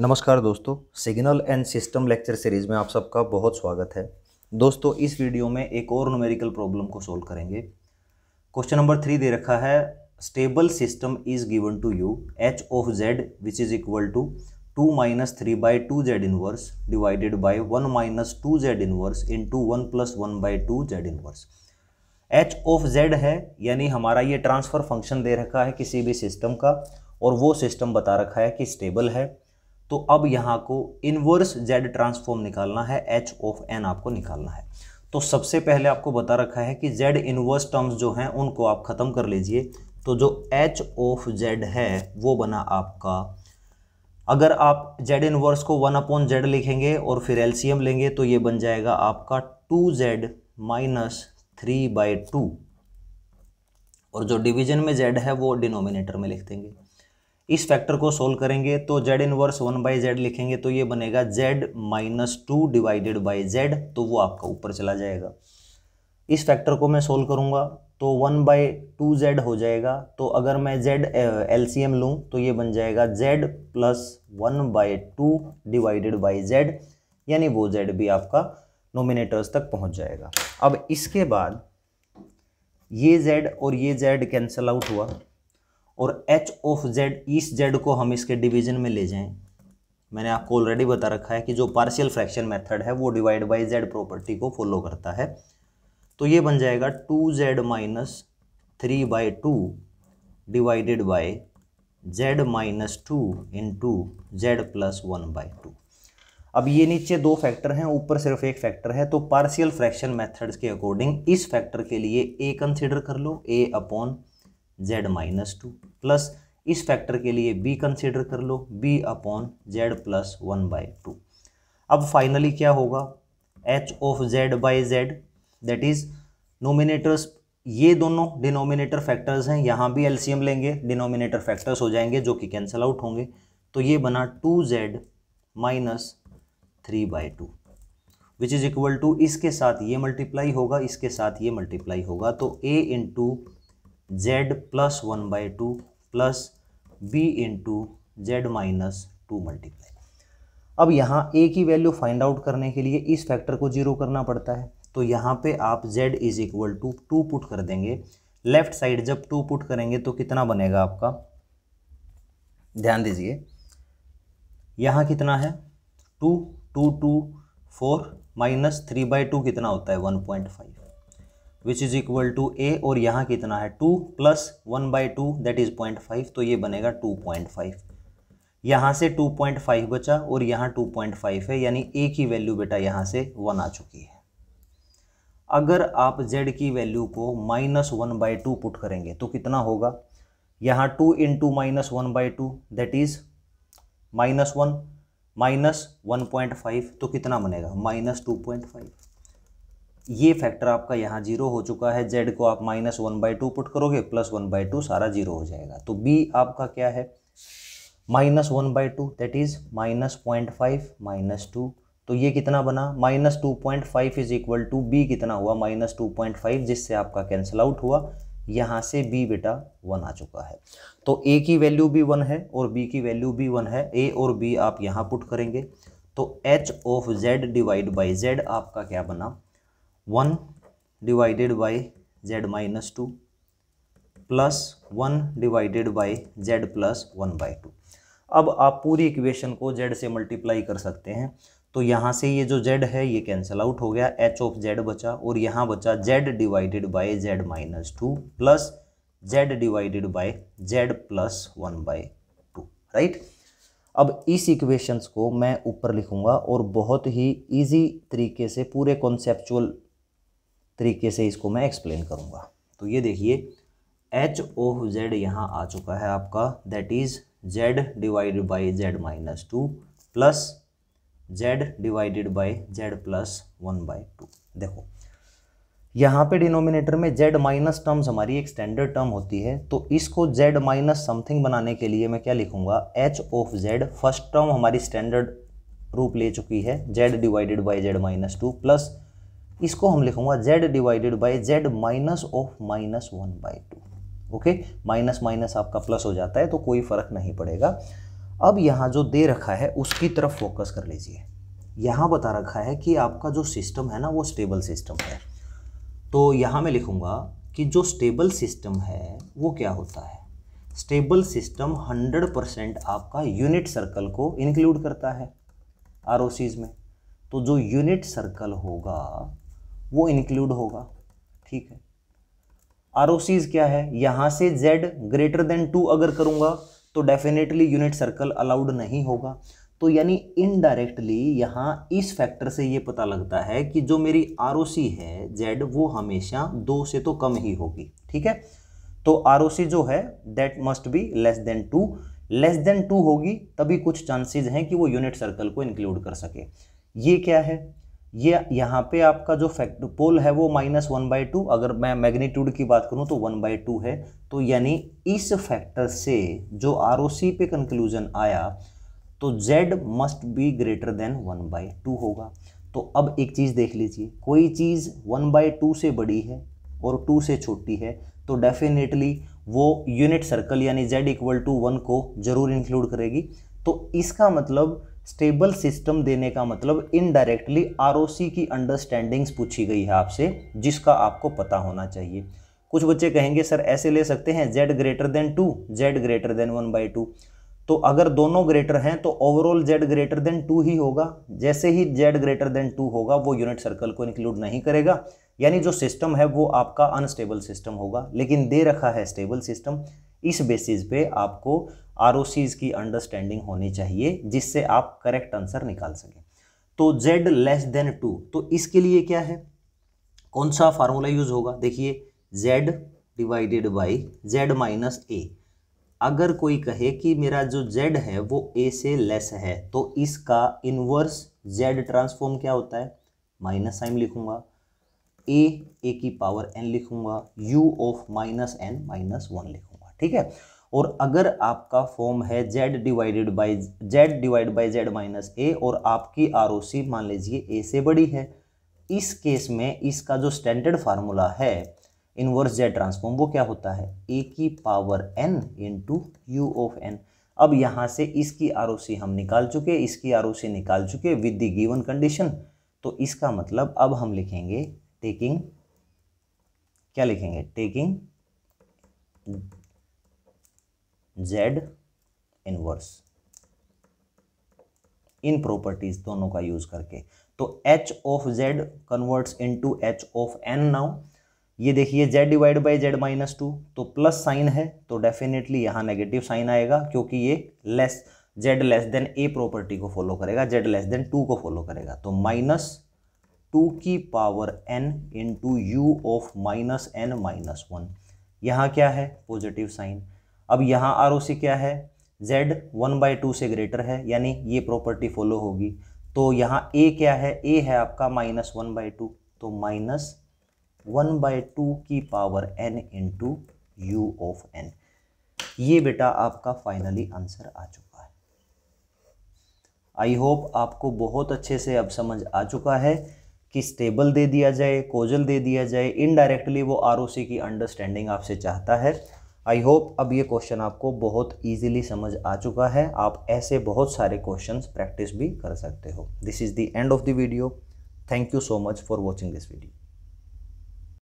नमस्कार दोस्तों signal and system lecture series में आप सबका बहुत स्वागत है दोस्तों इस वीडियो में एक और न्यूमेरिकल प्रॉब्लम को सोल्व करेंगे क्वेश्चन नंबर थ्री दे रखा है stable system is given to you H of Z which is equal to two minus three by two Z inverse divided by one minus two Z inverse into one plus one by two Z inverse H of Z है यानी हमारा ये transfer function दे रखा है किसी भी system का और वो सिस्टम बता रखा है कि स्टेबल है तो अब यहाँ को इनवर्स जेड ट्रांसफॉर्म निकालना है एच ऑफ एन आपको निकालना है तो सबसे पहले आपको बता रखा है कि जेड इनवर्स टर्म्स जो हैं उनको आप ख़त्म कर लीजिए तो जो एच ऑफ जेड है वो बना आपका अगर आप जेड इनवर्स को वन अपॉन जेड लिखेंगे और फिर एलसीएम लेंगे तो ये बन जाएगा आपका two Z minus three by two और जो डिवीजन में जेड है वो डिनोमिनेटर में लिख देंगे इस फैक्टर को सोल्व करेंगे तो Z inverse one by Z लिखेंगे तो ये बनेगा Z minus two divided by Z तो वो आपका ऊपर चला जाएगा इस फैक्टर को मैं सोल्व करूंगा तो वन बाई टू जेड हो जाएगा तो अगर मैं जेड एल सी एम लूँ तो ये बन जाएगा Z plus one by two divided by Z यानी वो जेड भी आपका नोमिनेटर्स तक पहुँच जाएगा अब इसके बाद ये जेड और ये जेड कैंसल आउट हुआ और एच ऑफ जेड इस जेड को हम इसके डिवीजन में ले जाएं मैंने आपको ऑलरेडी बता रखा है कि जो पार्शियल फ्रैक्शन मेथड है वो डिवाइड बाई जेड प्रॉपर्टी को फॉलो करता है तो ये बन जाएगा two Z minus three by two divided by Z minus two into Z plus one by two अब ये नीचे दो फैक्टर हैं ऊपर सिर्फ एक फैक्टर है तो पार्शियल फ्रैक्शन मेथड्स के अकॉर्डिंग इस फैक्टर के लिए ए कंसिडर कर लो A upon Z minus two plus इस फैक्टर के लिए बी कंसिडर कर लो B upon Z plus one by two अब फाइनली क्या होगा H of Z by Z that is nominators ये दोनों डिनोमिनेटर फैक्टर्स हैं यहाँ भी एलसीएम लेंगे डिनोमिनेटर फैक्टर्स हो जाएंगे जो कि कैंसिल आउट होंगे तो ये बना two Z minus three by two which is equal to इसके साथ ये मल्टीप्लाई होगा इसके साथ ये मल्टीप्लाई होगा तो A into Z plus one by two plus B into Z minus two multiply अब यहाँ ए की वैल्यू फाइंड आउट करने के लिए इस फैक्टर को जीरो करना पड़ता है तो यहाँ पे आप z is equal to two put कर देंगे लेफ्ट साइड जब टू पुट करेंगे तो कितना बनेगा आपका ध्यान दीजिए यहाँ कितना है two two two four minus three by two कितना होता है one point five which is equal to A और यहाँ कितना है two plus one by two that is point five तो ये बनेगा टू पॉइंट फाइव यहाँ से टू पॉइंट फाइव बचा और यहाँ टू पॉइंट फाइव है यानी ए की वैल्यू बेटा यहाँ से वन आ चुकी है अगर आप जेड की वैल्यू को minus one by two put करेंगे तो कितना होगा यहाँ two into minus one by two that is minus one minus one point five तो कितना बनेगा माइनस टू पॉइंट फाइव ये फैक्टर आपका यहाँ जीरो हो चुका है जेड को आप minus one by two put करोगे प्लस वन बाई टू सारा जीरो हो जाएगा तो बी आपका क्या है minus one by two that is minus point five minus two तो ये कितना बना minus two point five is equal to B कितना हुआ माइनस टू पॉइंट फाइव जिससे आपका कैंसिल आउट हुआ यहाँ से बी बेटा वन आ चुका है तो ए की वैल्यू भी वन है और बी की वैल्यू भी वन है ए और बी आप यहाँ पुट करेंगे तो H of Z divide by Z आपका क्या बना one divided by Z minus two plus one divided by Z plus one by two अब आप पूरी इक्वेशन को जेड से मल्टीप्लाई कर सकते हैं तो यहाँ से ये जो जेड है ये कैंसिल आउट हो गया एच ऑफ जेड बचा और यहाँ बचा Z divided by Z minus two plus Z divided by Z plus one by two right अब इस इक्वेशंस को मैं ऊपर लिखूंगा और बहुत ही इजी तरीके से पूरे कॉन्सेप्चुअल तरीके से इसको मैं एक्सप्लेन करूँगा तो ये देखिए एच ओ जेड यहाँ आ चुका है आपका that is z divided by Z minus two plus Z divided by Z plus one by two देखो यहाँ पे डिनोमिनेटर में जेड माइनस टर्म्स हमारी एक स्टैंडर्ड टर्म होती है तो इसको जेड माइनस समथिंग बनाने के लिए मैं क्या लिखूंगा H of z first term हमारी स्टैंडर्ड रूप ले चुकी है z divided by Z minus two plus इसको हम लिखूंगा z divided by z minus of minus one by two okay minus minus आपका प्लस हो जाता है तो कोई फर्क नहीं पड़ेगा अब यहाँ जो दे रखा है उसकी तरफ फोकस कर लीजिए यहाँ बता रखा है कि आपका जो सिस्टम है ना वो स्टेबल सिस्टम है तो यहाँ मैं लिखूंगा कि जो स्टेबल सिस्टम है वो क्या होता है स्टेबल सिस्टम 100 परसेंट आपका यूनिट सर्कल को इंक्लूड करता है आर में तो जो यूनिट सर्कल होगा वो इंक्लूड होगा ठीक है आर ओ सीज क्या है यहाँ से z ग्रेटर देन टू अगर करूँगा तो डेफिनेटली यूनिट सर्कल अलाउड नहीं होगा तो यानी इनडायरेक्टली यहाँ इस फैक्टर से ये पता लगता है कि जो मेरी आर है जेड वो हमेशा दो से तो कम ही होगी ठीक है तो आर जो है that must be less than two less than two होगी तभी कुछ चांसेज हैं कि वो यूनिट सर्कल को इंक्लूड कर सके ये क्या है ये यहाँ पे आपका जो फैक्ट पोल है वो माइनस वन बाई टू अगर मैं मैग्नीट्यूड की बात करूँ तो वन बाई टू है तो यानी इस फैक्टर से जो आर पे कंक्लूजन आया तो z must be greater than one by two होगा तो अब एक चीज़ देख लीजिए कोई चीज़ वन बाई टू से बड़ी है और टू से छोटी है तो डेफिनेटली वो यूनिट सर्कल यानी जेड इक्वल टू वन को ज़रूर इंक्लूड करेगी तो इसका मतलब स्टेबल सिस्टम देने का मतलब इनडायरेक्टली आर की अंडरस्टैंडिंग्स पूछी गई है आपसे जिसका आपको पता होना चाहिए कुछ बच्चे कहेंगे सर ऐसे ले सकते हैं z greater than two z greater than one by two तो अगर दोनों ग्रेटर हैं तो overall z greater than two ही होगा जैसे ही जेड ग्रेटर देन टू होगा वो यूनिट सर्कल को इंक्लूड नहीं करेगा यानी जो सिस्टम है वो आपका अनस्टेबल सिस्टम होगा लेकिन दे रखा है स्टेबल सिस्टम इस बेसिस पे आपको आर की अंडरस्टैंडिंग होनी चाहिए जिससे आप करेक्ट आंसर निकाल सकें तो z लेस देन टू तो इसके लिए क्या है कौन सा फार्मूला यूज होगा देखिए z divided by z minus a अगर कोई कहे कि मेरा जो z है वो a से लेस है तो इसका इनवर्स z ट्रांसफॉर्म क्या होता है माइनस साइन लिखूंगा a a की पावर n लिखूंगा u of minus n minus one लिखूंगा ठीक है और अगर आपका फॉर्म है z divided by z divide by Z minus a और आपकी आर ओ सी मान लीजिए ए से बड़ी है इस केस में इसका जो स्टैंडर्ड फार्मूला है इनवर्स जेड ट्रांसफॉर्म वो क्या होता है ए की power n into u of n अब यहाँ से इसकी आर हम निकाल चुके इसकी आर निकाल चुके विद दी गिवन कंडीशन तो इसका मतलब अब हम लिखेंगे टेकिंग क्या लिखेंगे टेकिंग जेड इनवर्स इन प्रॉपर्टीज दोनों का यूज करके तो H of z converts into h of n now ये देखिए z divide by Z minus two तो प्लस साइन है तो डेफिनेटली यहाँ नेगेटिव साइन आएगा क्योंकि ये less z less than a property को फॉलो करेगा z लेस देन टू को फॉलो करेगा तो माइनस टू की power n into u of minus n minus one यहाँ क्या है पॉजिटिव साइन अब यहाँ आर क्या है z वन बाई टू से ग्रेटर है यानी ये प्रॉपर्टी फॉलो होगी तो यहाँ a क्या है a है आपका माइनस वन बाई टू तो माइनस वन बाई टू की power n into u of n ये बेटा आपका फाइनली आंसर आ चुका है आई होप आपको बहुत अच्छे से अब समझ आ चुका है कि स्टेबल दे दिया जाए कोजल दे दिया जाए इनडायरेक्टली वो आर की अंडरस्टैंडिंग आपसे चाहता है आई होप अब ये क्वेश्चन आपको बहुत ईजिली समझ आ चुका है आप ऐसे बहुत सारे क्वेश्चन प्रैक्टिस भी कर सकते हो this is the end of the video thank you so much for watching this video